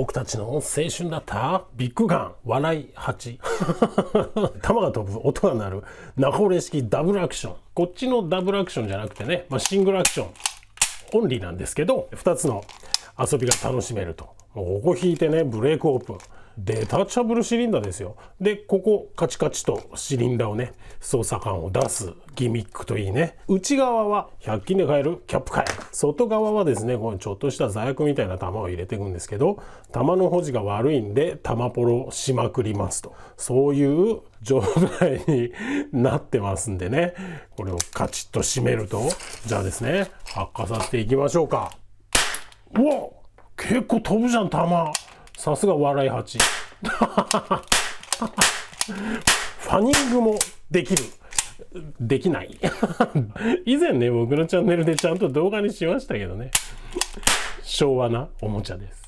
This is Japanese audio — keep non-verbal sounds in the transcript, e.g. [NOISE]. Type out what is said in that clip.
僕たちの青春だったビッグガン笑い8弾 [LAUGHS] が飛ぶ音が鳴るナホレ式ダブルアクションこっちのダブルアクションじゃなくてね、まあ、シングルアクションオンリーなんですけど2つの遊びが楽しめるとここ引いてねブレークオープンデータチャブルシリンダーですよでここカチカチとシリンダーをね操作感を出すギミックといいね内側は100均で買えるキャップカエ外側はですね、このちょっとした座薬みたいな玉を入れていくんですけど、玉の保持が悪いんで、玉ポロしまくりますと。そういう状態になってますんでね。これをカチッと閉めると、じゃあですね、発火させていきましょうか。うわ結構飛ぶじゃん、玉。さすが笑い鉢。[LAUGHS] ファニングもできる。できない [LAUGHS] 以前ね僕のチャンネルでちゃんと動画にしましたけどね昭和なおもちゃです